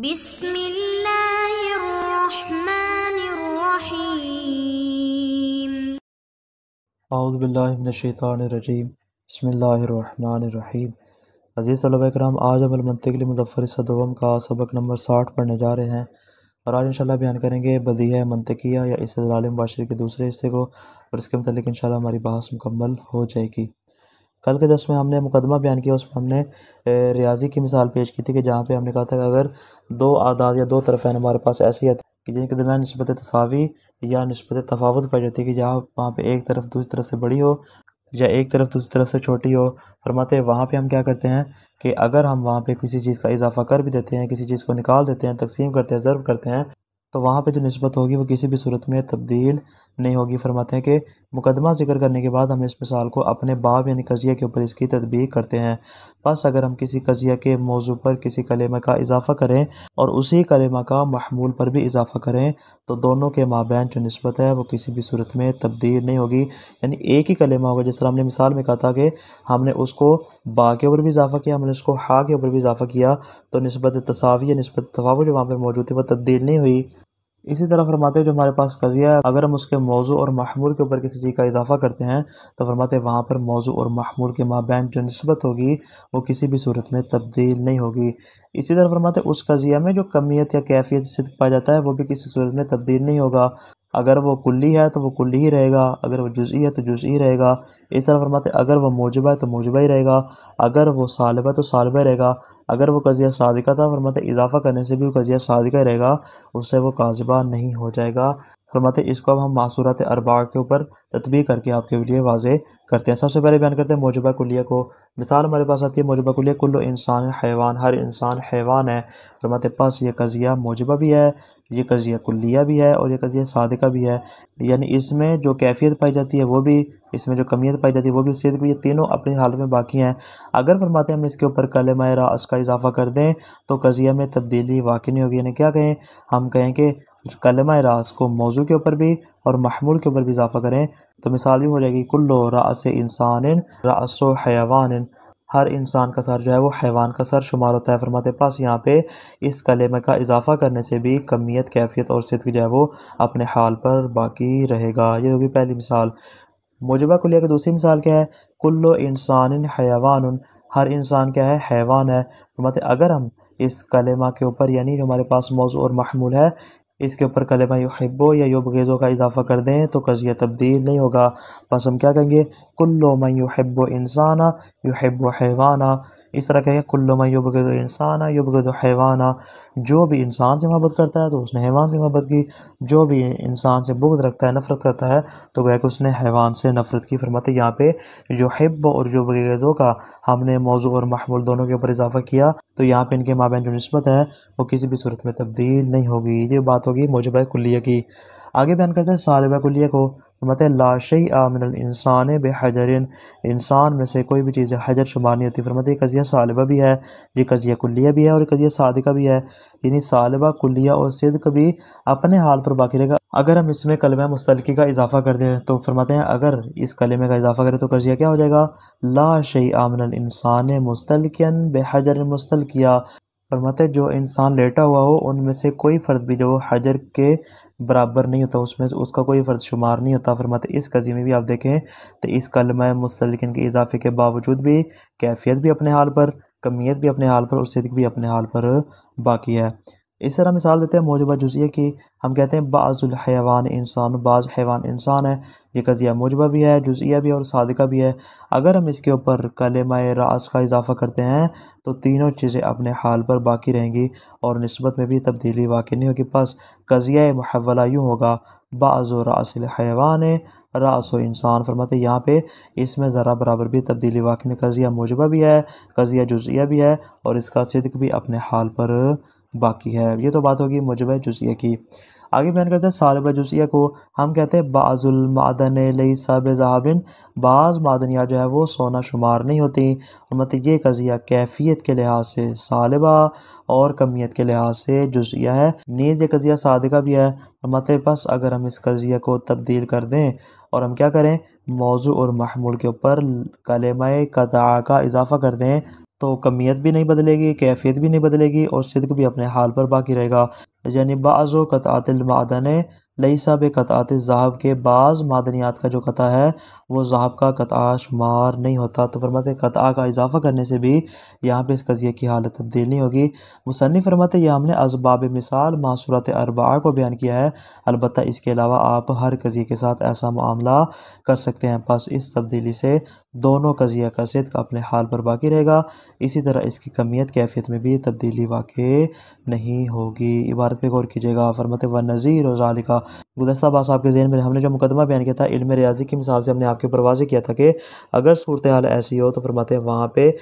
بسم الله الرحمن الرحيم أعوذ بالله من الشيطان الرجيم بسم الله الرحمن अज़ीज़ कराम आज हम अलमंतिकली मुजफ़र सदवम का सबक नंबर साठ पढ़ने जा रहे हैं और आज इंशाल्लाह बयान करेंगे बदिया मंतकिया या इस मुबाशरे के दूसरे हिस्से को और इसके मतलब इंशाल्लाह हमारी बहस मुकम्मल हो जाएगी कल के दस में हमने मुकदमा बयान किया उसमें हमने रियाजी की मिसाल पेश की थी कि जहाँ पे हमने कहा था कि अगर दो आदाद या दो तरफ़ें हमारे पास ऐसी है कि जिनके दरमियान नस्बत तसावी या नस्बत तफावत पाई जाती है कि जहाँ वहाँ पर एक तरफ दूसरी तरफ से बड़ी हो या एक तरफ दूसरी तरफ से छोटी हो फरमाते हैं वहाँ पर हम क्या करते हैं कि अगर हम वहाँ पर किसी चीज़ का इजाफा कर भी देते हैं किसी चीज़ को निकाल देते हैं तकसीम करते हैं ज़र्व करते हैं तो वहाँ पे जो नस्बत होगी वो किसी भी सूरत में तब्दील नहीं होगी फरमाते हैं कि मुकदमा जिक्र करने के बाद हम इस मिसाल को अपने बाब यानी कजिया के ऊपर इसकी तदबीर करते हैं बस अगर हम किसी कजिया के मौजू पर किसी कलेमा का इजाफ़ा करें और उसी कलेमा का महमूल पर भी इजाफ़ा करें तो दोनों के माबेन जो नस्बत है वो किसी भी सूरत में तब्दील नहीं होगी यानी एक ही कलेमा होगा जिस तरह हमने मिसाल में कहा था कि हमने उसको बा के ऊपर भी इजाफ़ा किया हमने उसको हा के ऊपर भी इजाफ़ा किया तो नस्बत तसावी या नस्बत तफावत जो वहाँ पर मौजूद थी वह तब्दील नहीं हुई इसी तरह फरमाते हैं जो हमारे पास कज़िया है अगर हम उसके मौजू और महमूल के ऊपर किसी चीज़ का इजाफ़ा करते हैं तो फरमाते हैं वहाँ पर मौजू और महमूल के माबैन जो नस्बत होगी वो किसी भी सूरत में तब्दील नहीं होगी इसी तरह फरमाते हैं उस कज़िया में जो कमियत या कैफियत से पाया जाता है वो भी किसी सूरत में तब्दील नहीं होगा अगर वो कुल्ली है तो वो कुल्ली ही रहेगा अगर वो जुज़ी है तो जुज़ी ही रहेगा इस तरह फरमाते अगर वो मौजबा है तो मौजबा ही रहेगा अगर वो सालबा है तो सालबा रहेगा अगर वो कज़िया सादिका था फरमाते इजाफ़ा करने से भी वो कज़िया सादिका रहेगा उससे वो काजिबा नहीं हो जाएगा फरमाते इसको अब हम मासूरत अरबा के ऊपर तदबीर करके आपके लिए वाजे करते हैं सबसे पहले बयान करते हैं मौजूदा कुलिया को मिसाल हमारे पास आती है मौजूदा कुलिया कुल्लो इंसान हैवान हर इंसान हैवान है फरमाते पास ये कज़िया मौजूदा भी है ये कज़िया कुलिया भी है और ये कज़िया सादिका भी है यानी इसमें जो कैफियत पाई जाती है वो भी इसमें जो कमियत पाई जाती है वो भी उससे देखो ये तीनों अपनी हालत में बाकी हैं अगर फरमाते हैं हम इसके ऊपर कल रास का इजाफा कर दें तो कज़िया में तब्दीली वाकई नहीं होगी यानी क्या कहें हम कहें कि कलमा रास को मौजू के ऊपर भी और महमूल के ऊपर भी इजाफा करें तो मिसाल भी हो जाएगी कुल्लो रास इंसान रासो हैवान हर इंसान का सर जो है वो हैवान का सर शुमार होता है फरमाते पास यहाँ पे इस कलेमे का इजाफा करने से भी कमियत कैफियत और सिद्ध जो है वो अपने हाल पर बाकी रहेगा ये होगी पहली मिसाल मुजबा को लेकर दूसरी मिसाल क्या है कुल्लो इंसान हैवान हर इंसान क्या है हैवान है तो मतलब अगर हम इस कलेमा के ऊपर यानी हमारे पास मौजू और महमूल है इसके ऊपर कले भाई हब्बो या युब गेज़ों का इजाफ़ा कर दें तो कज़िया तब्दील नहीं होगा बस हम क्या कहेंगे कुल्लो मैं यू इंसाना यू हब्बो हैवाना इस तरह कहेंगे कुल्लो मैं युब गेज़ो इंसाना युब गेज़ो हैवाना जो भी इंसान से मोहब्बत करता है तो उसने हैवान से मोहब्बत की जो भी इंसान से बुगद रखता है नफ़रत करता है तो गए कि उसने हैवान से नफ़रत की फरमत यहाँ पे जो हिब और जो गेज़ों का हमने मौजू और महमूल दोनों के ऊपर इजाफ़ा किया तो यहाँ पर इनके माबेन जो नस्बत है वो किसी भी सूरत में तब्दील नहीं होगी ये बात हो होगी मौजूद कुलिया की आगे बयान करते हैं सालबा कुलिया को तो मत लाशई आमिन इंसान बे बजरिन इंसान में से कोई भी चीज़ हजर शुमार नहीं होती फरमत कजिया सालबा भी है ये कजिया कुलिया भी है और कजिया सादिका भी है यानी सालबा कुलिया और सिद्क भी अपने हाल पर बाकी रहेगा अगर हम इसमें कलम मुस्तलकी का इजाफा कर दें तो फरमाते हैं अगर इस कलमे का इजाफा करें तो कजिया क्या हो जाएगा लाशई आमिन इंसान मुस्तलकियन बजर मुस्तलकिया फरमाते जो इंसान लेटा हुआ हो उनमें से कोई फ़र्द भी जो हजर के बराबर नहीं होता उसमें उसका कोई फ़र्द शुमार नहीं होता फरमाते इस कज़ी में भी आप देखें तो इस कलमा मुस्लिन के इजाफे के बावजूद भी कैफियत भी अपने हाल पर कमीत भी अपने हाल पर और सिद्क भी अपने हाल पर बाकी है इस तरह मिसाल देते हैं मौजबा जुजिया की हम कहते हैं हैवान इंसान बाज़ हैवान इंसान है ये कज़िया मौजबा भी है जुजिया भी है और सादिका भी है अगर हम इसके ऊपर कलम रास का इजाफ़ा करते हैं तो तीनों चीज़ें अपने हाल पर बाकी रहेंगी और नस्बत में भी तब्दीली वाक़ नहीं होगी बस कज़िया महवला यूँ होगा बाज़ रास रासो इंसान फरमाते यहाँ पे इसमें ज़रा बराबर भी तब्दीली वाक़ कज़िया मौजबा भी है कज़िया जुजिया भी है और इसका सिद्क भी अपने हाल पर बाकी है ये तो बात होगी मुजब जुजिया की आगे बयान करते हैं सालब जुजिया को हम कहते हैं बाजुल मादन लई सब जहाबिन बाज़ मादनिया जो है वो सोना शुमार नहीं होती और मत ये कजिया कैफियत के लिहाज से सालबा और कमियत के लिहाज से जुजिया है नीज़ ये कजिया सादगा भी है मत बस अगर हम इस कजिया को तब्दील कर दें और हम क्या करें मौजू और महमूल के ऊपर कलेमा कदा का इजाफ़ा कर दें तो कमियत भी नहीं बदलेगी कैफियत भी नहीं बदलेगी और सिद्क भी अपने हाल पर बाकी रहेगा यानी बाज़ो कतातमादन साहब कतात जहाब के बाद मादनियात का जो कता है वो जहाब का कता शुमार नहीं होता तो फरमाते कता का इजाफ़ा करने से भी यहाँ पे इस कज़िए की हालत तब्दील नहीं होगी मुसन्फ़ फरमाते यह हमने अजबाब मिसाल मासूरत अरबा को बयान किया है अलबत् इसके अलावा आप हर कज़िए के साथ ऐसा मामला कर सकते हैं बस इस तब्दीली से दोनों कजिया का जिद अपने हाल पर बाकी रहेगा इसी तरह इसकी कमियत कैफियत में भी तब्दीली वाक़ नहीं होगी इबारत पर गौर कीजिएगा फरमत व नज़ीर और जालिका गुजस्त बास आपके के जहन में हमने जो मुकदमा बयान किया था इलम रियाजी की मिसाल से हमने आपके ऊपर वाजी किया था कि अगर सूरत हाल ऐसी हो तो फरमत वहाँ पर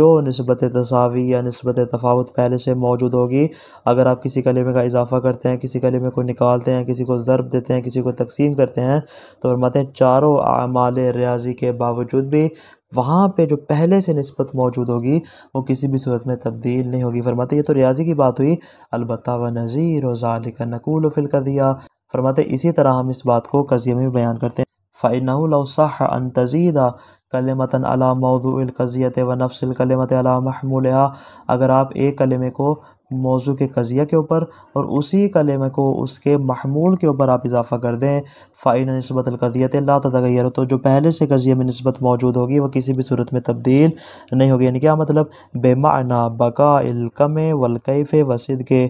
जो नस्बत तसावी या नस्बत तफावत पहले से मौजूद होगी अगर आप किसी कलेमे का इजाफा करते हैं किसी कलेमे को निकालते हैं किसी को ज़रब देते हैं किसी को तकसीम करते हैं तो फरमाते हैं चारों आमाल रियाजी के बावजूद भी होंगे वहाँ पे जो पहले से नस्बत मौजूद होगी वो किसी भी सूरत में तब्दील नहीं होगी फरमाते ये तो रियाजी की बात हुई अलबत् व नज़ीर वज़ाल का नकूल फ़िलकदिया फरमाते इसी तरह हम इस बात को कज़िया में बयान करते हैं फ़ाइनाउलसाह अन तजीदा कलमतन अला मौज़ुलकज़ियत व नफ्सिल कलमत अला महमूल अगर आप एक कलमे को मौजू के कज़िया के ऊपर और उसी कलेमे को उसके महमूल के ऊपर आप इजाफ़ा कर दें फ़ाइन नस्बत अलकदियत ला तगैर तो जो पहले से क़ज़िया में नस्बत मौजूद होगी वह किसी भी सूरत में तब्दील नहीं होगी यानी क्या मतलब बेमाना बका इलकम वलकैफ़ वसद के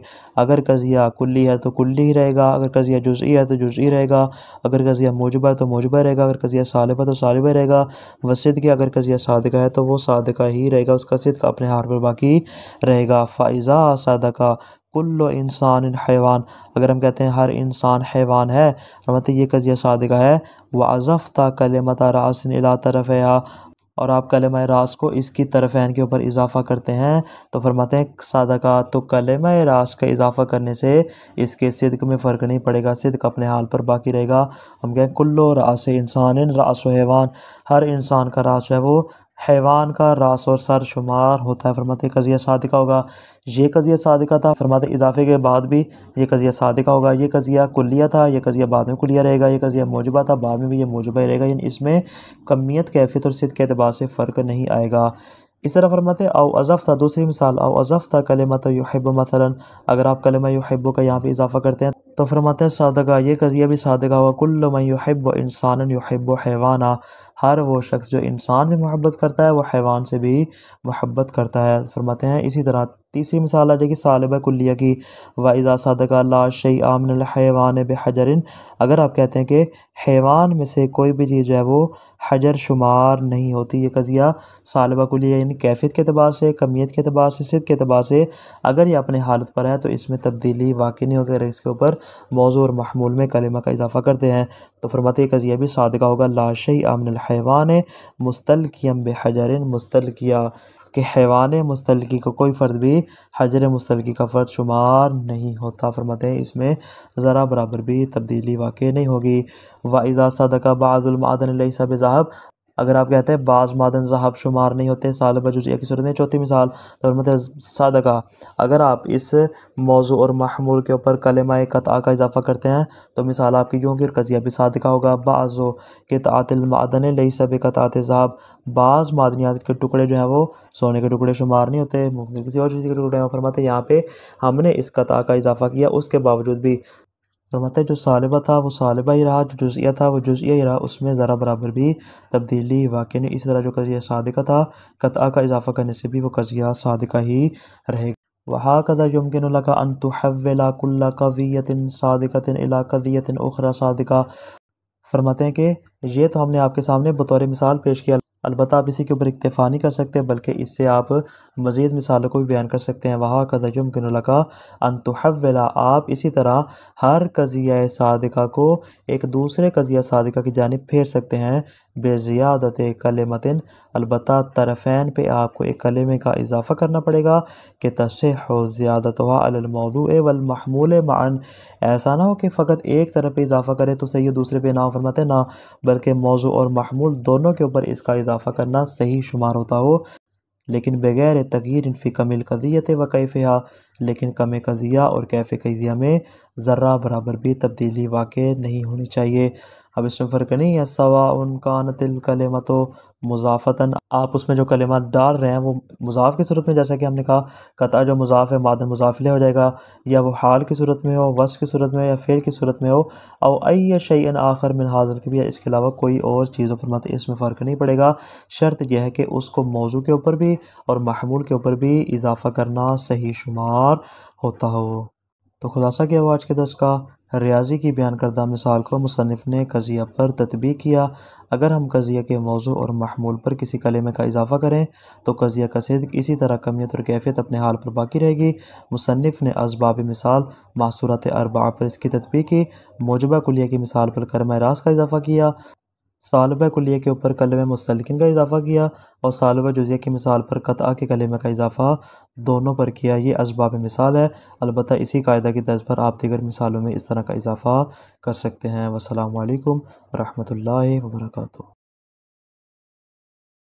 अगर कज़िया कुल्ली है तो कुल्ली ही रहेगा अगर कज़िया जुज़ी है तो जुज़ी रहेगा अगर कज़िया मौजूबा है तो मौजूबा रहेगा अगर कज़िया सालिबा तो सालिबा रहेगा व सिद की अगर कजिया सादका है तो वो सादका ही रहेगा उसका सिद्ध अपने हार पर बाकी रहेगा फ़ाइज़ा सादका कुल्लो इंसान हैवान अगर हम कहते हैं हर इंसान हैवान है तो मतलब ये कजिया सादगा है वह अज़फ़ता कलमत रासन अला तरफ़ और आप कलम रास को इसकी तरफ़ैन के ऊपर इजाफ़ा करते हैं तो फरमाते हैं सदका तो कलम रास का इजाफ़ा करने से इसके सिद्क में फ़र्क नहीं पड़ेगा सिद्क अपने हाल पर बाकी रहेगा हम कहें कुल्लो रास इंसान रास हैवान हर इंसान का रास है वो हैवान का रास और सर शुमार होता है फरमाते कज़िया सदका होगा ये कज़िया सदका था फरमाते इजाफे के बाद भी ये कज़िया सदका होगा ये कज़िया कुलिया था ये कज़िया बाद में कुलिया रहेगा ये कज़िया मौजूबा था बाद में भी ये मौजूबा रहेगा यानी इसमें कमियत कैफियत और सिद्ध के अतबार से फ़र्क नहीं आएगा इस तरह फरमाते आओ अज़फ़ था दूसरी मिसाल आओ अज़फ़ था कलमा तो मसला अगर आप कलमा युहब का यहाँ पर इजाफ़ा करते हैं तो फरमाते हैं सादगा ये कज़िया भी सादगा हुआ कुल युहब इंसान युहब हैवाना हर वो शख्स जो इंसान से मोहब्बत करता है वो हैवान से भी मोहब्बत करता है फरमाते हैं इसी तरह तीसरी मिसाल आ जाएगी सालबा कुल्लिया की वाइजा सदका लाशई आमन हैवान बजरिन अगर आप कहते हैं कि हैवान में से कोई भी चीज़ जो है वो हजर शुमार नहीं होती ये कज़िया सालबा कुल्लिया यानी कैफियत के अतबार से कमियत के अतबार से सिद के अतबार से अगर ये अपने हालत पर है तो इसमें तब्दीली वाकई नहीं होगी अगर इसके ऊपर मौजू और महमूल में कलमा का इजाफा करते हैं तो फरमाते कज़िया भी सदका होगा लाशई आमन हैवान मुस्तल किया बजरिन मुस्तल किया कि हैवान मुस्तलकी को कोई फ़र्द भी हजर मुस्तलकी का फ़र्द शुमार नहीं होता फरमाते हैं इसमें ज़रा बराबर भी तब्दीली वाक़ नहीं होगी वाइजा सदका बाज़ुलमादन साहब अगर आप कहते हैं बाज़ मादन साहब शुमार नहीं होते साल बजुजिया की सूरत में चौथी मिसाल तोरमत सदका अगर आप इस मौजू और महमूल के ऊपर कलमा कता का इजाफ़ा करते हैं तो मिसाल आपकी जो होगी कजिया भी सदका होगा बाज़ो के तातिलमादन लई सब कतात साहब बाज़ मादनियात के टुकड़े जो हैं वो सोने के टुकड़े शुमार नहीं होते किसी और चीज़ के टुकड़े हैं फरमाते यहाँ पर हमने इस कता का इजाफ़ा किया उसके बावजूद भी फरमाते जो सालबा था वो सालबा ही रहा जो जुज़िया था वो जुज़िया ही रहा उसमें ज़रा बराबर भी तब्दीली वाक़ नहीं इसी तरह जो कज़िया सादिका था कतः का इजाफ़ा करने से भी वो कज़िया सादिका ही रहेगा वहा कज़ा यमकिन का अन कवियतिन सादिकतिन अला कवियतिन उखरा सदका फरमाते हैं कि ये तो हमने आपके सामने बतौर मिसाल पेश किया अलबत्त आप इसी के ऊपर इक्तफ़ा नहीं कर सकते बल्कि इससे आप मज़ीद मिसालों को भी बयान कर सकते हैं वहाँ का तजुम गनुलका अनतहवला आप इसी तरह हर कज़िया सदका को एक दूसरे कज़िया सदका की जानब फेर सकते हैं बेज़ियादत कलमतिन अलबत् तरफ़ैन पर आपको एक कलमे का इजाफ़ा करना पड़ेगा कि तसह हो ज़्यादत वालमौदू वलमहमूल मान ऐसा ना हो कि फ़कत एक तरफ पर इजाफ़ा करे तो सही दूसरे पे ना फरमाते ना बल्कि मौजू और महमूल दोनों के ऊपर इसका इजाफ़ा करना सही शुमार होता हो लेकिन बगैर तगीर इनफी कमिल कज़ियत व कैफ़ा लेकिन कम कज़िया और कैफ़ कज़िया में ज़र्रा बराबर भी तब्दीली वाक़ नहीं होनी चाहिए अब इसमें फ़र्क नहीं है सवा उनका तिल कलेमा तो मुजाफ़ता आप उसमें जो कलेमा डाल रहे हैं वो मुजाफ़ की सूरत में जैसा कि हमने कहा कता जो मुजाफ़ है मादन मुजाफिले हो जाएगा या वो हाल की सूरत में हो वस की सूरत में हो या फेर की सूरत में हो और अय शैन आखिर मिन हाजिर के भी इसके अलावा कोई और चीज़ फरमात इसमें फ़र्क नहीं पड़ेगा शर्त यह है कि उसको मौजू के ऊपर भी और महमूल के ऊपर भी इजाफ़ा करना सही शुमार होता हो तो खुलासा क्या हुआ आज के दस का रियाजी की बयान करदा मिसाल को मुसनफ़ ने कज़िया पर तदबी किया अगर हम कज़िया के मौजू और महमूल पर किसी कलेमे का इजाफ़ा करें तो कज़िया का सिद्क इसी तरह कमियत और कैफियत अपने हाल पर बाकी रहेगी मुसनफ़ ने इसबाब मिसाल मासूरत अरबा पर इसकी तदबी की मौजूबा कुलिया की मिसाल पर करम रास का इजाफ़ा किया सालब कुलिया के ऊपर कलम मुस्तलकिन का इजाफ़ा किया और सालब जुजिया की मिसाल पर कतः के कलम का इजाफ़ा दोनों पर किया ये इसबाब मिसाल है अलबत् इसी कायदा की तर्ज पर आप दीगर मिसालों में इस तरह का इजाफ़ा कर सकते हैं वालकम वरहमल वर्का